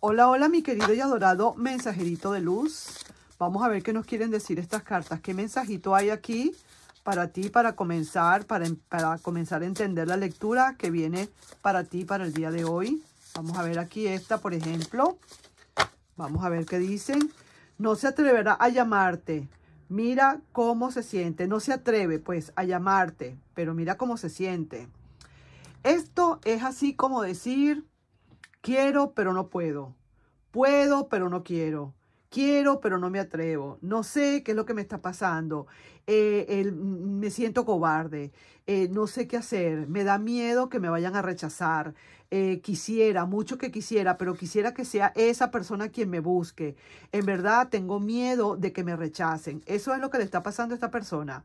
Hola, hola mi querido y adorado mensajerito de luz. Vamos a ver qué nos quieren decir estas cartas. ¿Qué mensajito hay aquí para ti, para comenzar, para, em, para comenzar a entender la lectura que viene para ti para el día de hoy? Vamos a ver aquí esta, por ejemplo. Vamos a ver qué dicen. No se atreverá a llamarte. Mira cómo se siente. No se atreve, pues, a llamarte, pero mira cómo se siente. Esto es así como decir Quiero, pero no puedo. Puedo, pero no quiero. Quiero, pero no me atrevo. No sé qué es lo que me está pasando. Eh, mm, me siento cobarde. Eh, no sé qué hacer. Me da miedo que me vayan a rechazar. Eh, quisiera, mucho que quisiera, pero quisiera que sea esa persona quien me busque. En verdad, tengo miedo de que me rechacen. Eso es lo que le está pasando a esta persona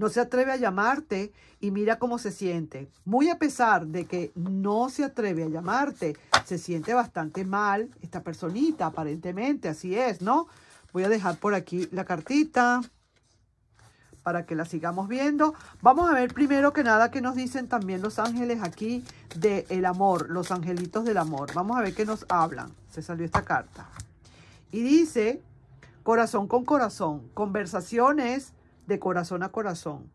no se atreve a llamarte y mira cómo se siente. Muy a pesar de que no se atreve a llamarte, se siente bastante mal esta personita, aparentemente, así es, ¿no? Voy a dejar por aquí la cartita para que la sigamos viendo. Vamos a ver primero que nada qué nos dicen también los ángeles aquí del el amor, los angelitos del amor. Vamos a ver qué nos hablan. Se salió esta carta. Y dice, corazón con corazón, conversaciones de corazón a corazón.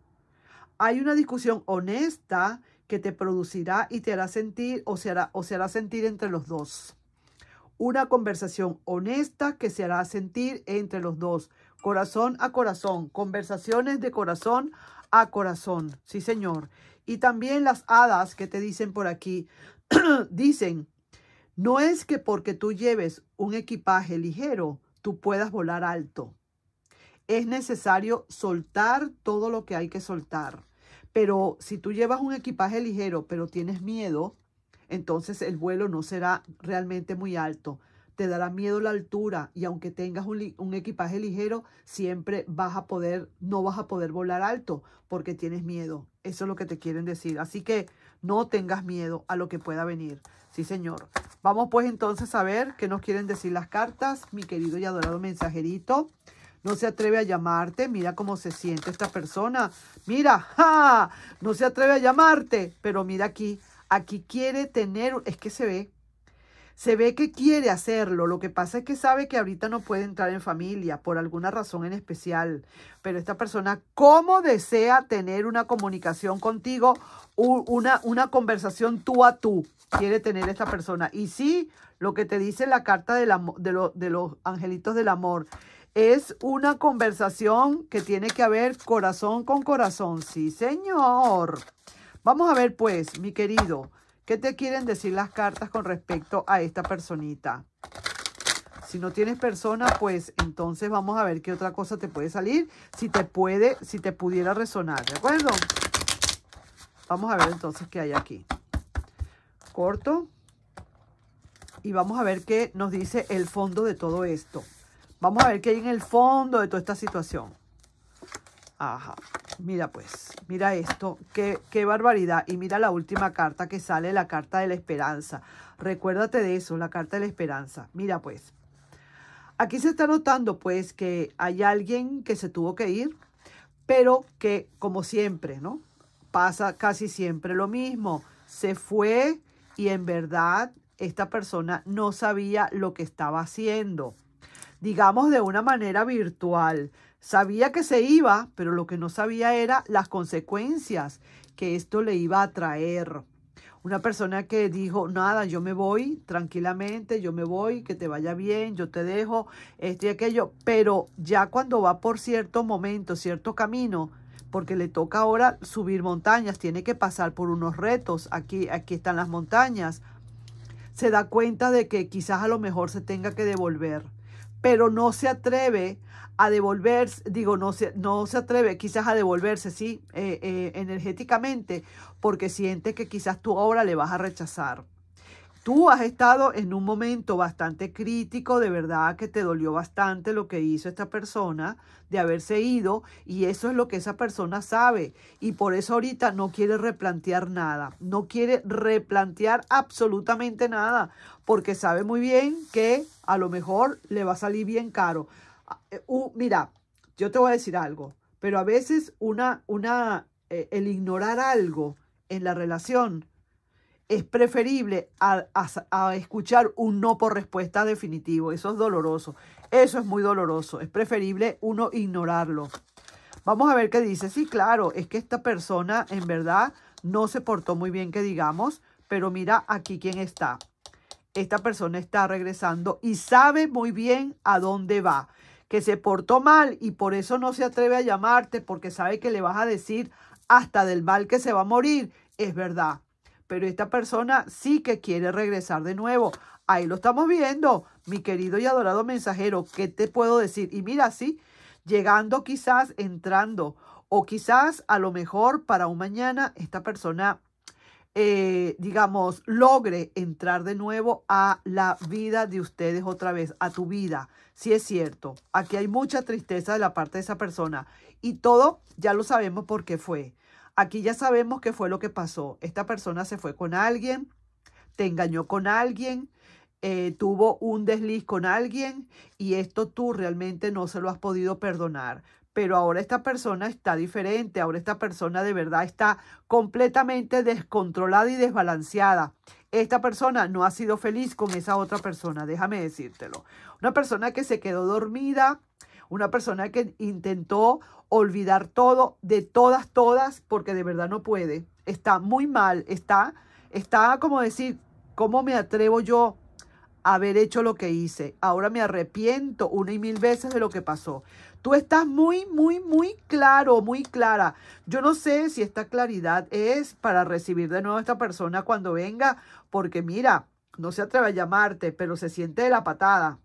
Hay una discusión honesta que te producirá y te hará sentir o se hará, o se hará sentir entre los dos. Una conversación honesta que se hará sentir entre los dos. Corazón a corazón. Conversaciones de corazón a corazón. Sí, señor. Y también las hadas que te dicen por aquí. dicen, no es que porque tú lleves un equipaje ligero, tú puedas volar alto es necesario soltar todo lo que hay que soltar. Pero si tú llevas un equipaje ligero, pero tienes miedo, entonces el vuelo no será realmente muy alto. Te dará miedo la altura y aunque tengas un, equipaje ligero, siempre vas a poder, no vas a poder volar alto porque tienes miedo. Eso es lo que te quieren decir. Así que no tengas miedo a lo que pueda venir. Sí, señor. Vamos pues entonces a ver qué nos quieren decir las cartas, mi querido y adorado mensajerito no se atreve a llamarte, mira cómo se siente esta persona, mira, no se atreve a llamarte, pero mira aquí, aquí quiere tener, es que se ve, se ve que quiere hacerlo, lo que pasa es que sabe que ahorita no puede entrar en familia por alguna razón en especial, pero esta persona, ¿cómo desea tener una comunicación contigo, una, una conversación tú a tú? Quiere tener esta persona. Y sí, lo que te dice la carta de, de los angelitos del amor es una conversación que tiene que haber corazón con corazón. Sí, señor. Vamos a ver, pues, mi querido, ¿qué te quieren decir las cartas con respecto a esta personita? Si no tienes persona, pues entonces vamos a ver qué otra cosa te puede salir. Si te puede, si te pudiera resonar, ¿de acuerdo? Vamos a ver entonces qué hay aquí. Corto. Y vamos a ver qué nos dice el fondo de todo esto. Vamos a ver qué hay en el fondo de toda esta situación. Ajá. Mira pues, mira esto, qué, qué, barbaridad. Y mira la última carta que sale, la carta de la esperanza. Recuérdate de eso, la carta de la esperanza. Mira pues, aquí se está notando pues que hay alguien que se tuvo que ir, pero que como siempre, ¿no? Pasa casi siempre lo mismo. Se fue y en verdad esta persona no sabía lo que estaba haciendo digamos de una manera virtual. Sabía que se iba, pero lo que no sabía era las consecuencias que esto le iba a traer. Una persona que dijo, nada, yo me voy tranquilamente, yo me voy, que te vaya bien, yo te dejo, esto y aquello. Pero ya cuando va por cierto momento, cierto camino, porque le toca ahora subir montañas, tiene que pasar por unos retos. Aquí, aquí están las montañas. Se da cuenta de que quizás a lo mejor se tenga que devolver pero no se atreve a devolverse, digo, no se, no se atreve quizás a devolverse, sí, eh, eh, energéticamente, porque siente que quizás tú obra le vas a rechazar tú has estado en un momento bastante crítico, de verdad que te dolió bastante lo que hizo esta persona de haberse ido y eso es lo que esa persona sabe y por eso ahorita no quiere replantear nada, no quiere replantear absolutamente nada porque sabe muy bien que a lo mejor le va a salir bien caro. Ah, eh, mira, yo te voy a decir algo, pero a veces una, una, eh, el ignorar algo en la relación es preferible a, escuchar un no por respuesta definitivo. Eso es doloroso. Eso es muy doloroso. Es preferible uno ignorarlo. Vamos a ver qué dice. Sí, claro, es que esta persona en verdad no se portó muy bien, que digamos, pero mira aquí quién está. Esta persona está regresando y sabe muy bien a dónde va. Que se portó mal y por eso no se atreve a llamarte porque sabe que le vas a decir hasta del mal que se va a morir. Es verdad pero esta persona sí que quiere regresar de nuevo. Ahí lo estamos viendo, mi querido y adorado mensajero, ¿qué te puedo decir? Y mira, sí, llegando quizás, entrando, o quizás a lo mejor para un mañana esta persona, eh, digamos, logre entrar de nuevo a la vida de ustedes otra vez, a tu vida. Sí es cierto, aquí hay mucha tristeza de la parte de esa persona y todo ya lo sabemos por qué fue Aquí ya sabemos qué fue lo que pasó. Esta persona se fue con alguien, te engañó con alguien, eh, tuvo un desliz con alguien y esto tú realmente no se lo has podido perdonar. Pero ahora esta persona está diferente, ahora esta persona de verdad está completamente descontrolada y desbalanceada. Esta persona no ha sido feliz con esa otra persona, déjame decírtelo. Una persona que se quedó dormida, una persona que intentó olvidar todo, de todas, todas, porque de verdad no puede. Está muy mal, está, está como decir, ¿cómo me atrevo yo a haber hecho lo que hice? Ahora me arrepiento una y mil veces de lo que pasó. Tú estás muy, muy, muy claro, muy clara. Yo no sé si esta claridad es para recibir de nuevo a esta persona cuando venga, porque mira, no se atreve a llamarte, pero se siente de la patada.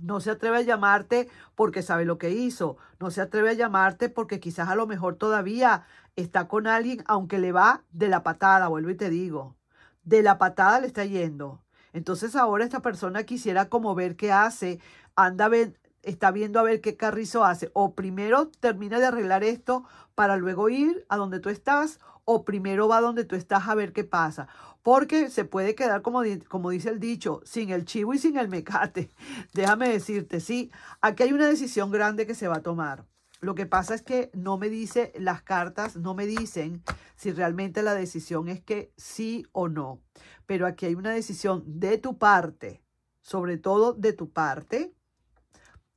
No se atreve a llamarte porque sabe lo que hizo. No se atreve a llamarte porque quizás a lo mejor todavía está con alguien, aunque le va de la patada, vuelvo y te digo. De la patada le está yendo. Entonces ahora esta persona quisiera como ver qué hace, anda ver, está viendo a ver qué carrizo hace. O primero termina de arreglar esto para luego ir a donde tú estás o primero va donde tú estás a ver qué pasa. Porque se puede quedar, como, como dice el dicho, sin el chivo y sin el mecate. Déjame decirte, sí, aquí hay una decisión grande que se va a tomar. Lo que pasa es que no me dice, las cartas no me dicen si realmente la decisión es que sí o no. Pero aquí hay una decisión de tu parte, sobre todo de tu parte,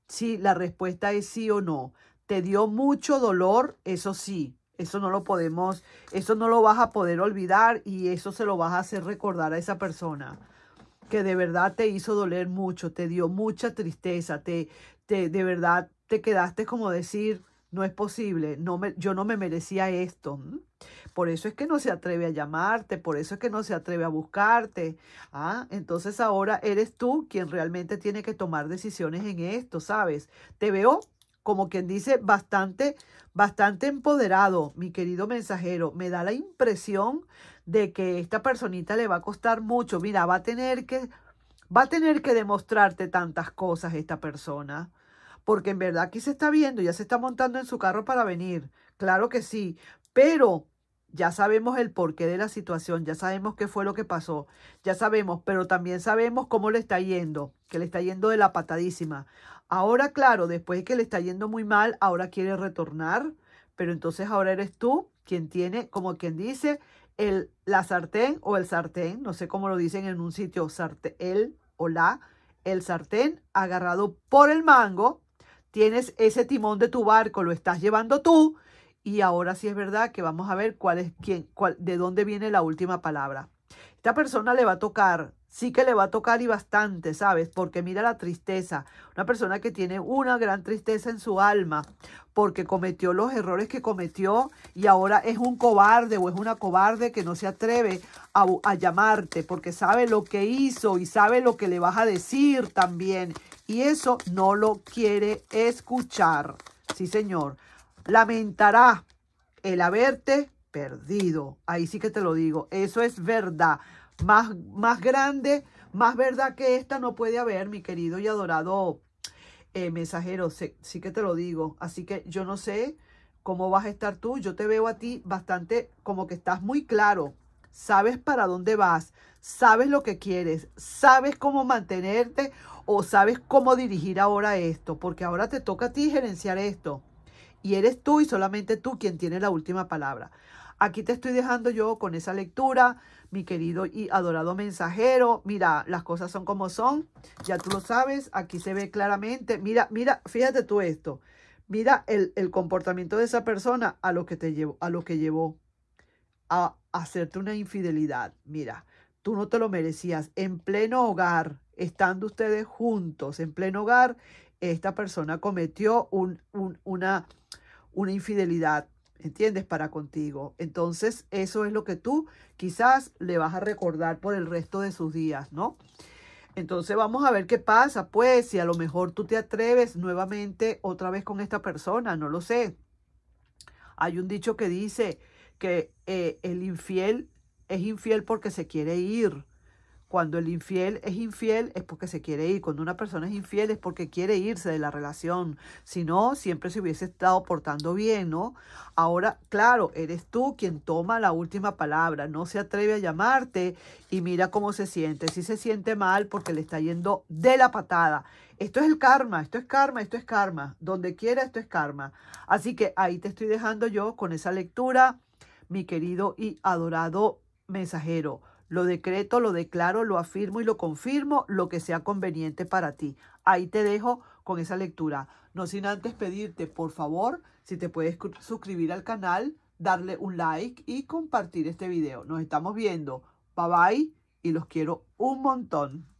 si la respuesta es sí o no. Te dio mucho dolor, eso sí, eso no lo podemos, eso no lo vas a poder olvidar y eso se lo vas a hacer recordar a esa persona que de verdad te hizo doler mucho, te dio mucha tristeza, te, te de verdad te quedaste como decir, no es posible, no me, yo no me merecía esto. Por eso es que no se atreve a llamarte, por eso es que no se atreve a buscarte. ¿ah? Entonces ahora eres tú quien realmente tiene que tomar decisiones en esto, ¿sabes? Te veo como quien dice, bastante, bastante empoderado, mi querido mensajero. Me da la impresión de que esta personita le va a costar mucho. Mira, va a tener que, va a tener que demostrarte tantas cosas esta persona. Porque en verdad aquí se está viendo, ya se está montando en su carro para venir. Claro que sí. Pero ya sabemos el porqué de la situación, ya sabemos qué fue lo que pasó, ya sabemos, pero también sabemos cómo le está yendo, que le está yendo de la patadísima. Ahora, claro, después de que le está yendo muy mal, ahora quiere retornar, pero entonces ahora eres tú quien tiene, como quien dice, el, la sartén o el sartén, no sé cómo lo dicen en un sitio, él el o la, el sartén agarrado por el mango, tienes ese timón de tu barco, lo estás llevando tú, y ahora sí es verdad que vamos a ver cuál es quién, cuál, de dónde viene la última palabra. Esta persona le va a tocar sí que le va a tocar y bastante, ¿sabes? Porque mira la tristeza, una persona que tiene una gran tristeza en su alma porque cometió los errores que cometió y ahora es un cobarde o es una cobarde que no se atreve a, llamarte porque sabe lo que hizo y sabe lo que le vas a decir también y eso no lo quiere escuchar. Sí, señor. Lamentará el haberte perdido. Ahí sí que te lo digo, eso es verdad. Más, más grande, más verdad que esta no puede haber, mi querido y adorado eh, mensajero, sí, sí que te lo digo. Así que yo no sé cómo vas a estar tú. Yo te veo a ti bastante como que estás muy claro. Sabes para dónde vas, sabes lo que quieres, sabes cómo mantenerte o sabes cómo dirigir ahora esto, porque ahora te toca a ti gerenciar esto. Y eres tú y solamente tú quien tiene la última palabra. Aquí te estoy dejando yo con esa lectura, mi querido y adorado mensajero. Mira, las cosas son como son, ya tú lo sabes, aquí se ve claramente. Mira, mira, fíjate tú esto. Mira el, comportamiento de esa persona a lo que te llevó, a lo que llevó a hacerte una infidelidad. Mira, tú no te lo merecías. En pleno hogar, estando ustedes juntos, en pleno hogar, esta persona cometió una, una infidelidad ¿entiendes? Para contigo. Entonces, eso es lo que tú quizás le vas a recordar por el resto de sus días, ¿no? Entonces vamos a ver qué pasa, pues, si a lo mejor tú te atreves nuevamente otra vez con esta persona, no lo sé. Hay un dicho que dice que eh, el infiel es infiel porque se quiere ir, cuando el infiel es infiel es porque se quiere ir. Cuando una persona es infiel es porque quiere irse de la relación. Si no, siempre se hubiese estado portando bien, ¿no? Ahora, claro, eres tú quien toma la última palabra. No se atreve a llamarte y mira cómo se siente. Si se siente mal porque le está yendo de la patada. Esto es el karma, esto es karma, esto es karma. Donde quiera, esto es karma. Así que ahí te estoy dejando yo con esa lectura, mi querido y adorado mensajero. Lo decreto, lo declaro, lo afirmo y lo confirmo, lo que sea conveniente para ti. Ahí te dejo con esa lectura. No sin antes pedirte, por favor, si te puedes suscribir al canal, darle un like y compartir este video. Nos estamos viendo. Bye bye y los quiero un montón.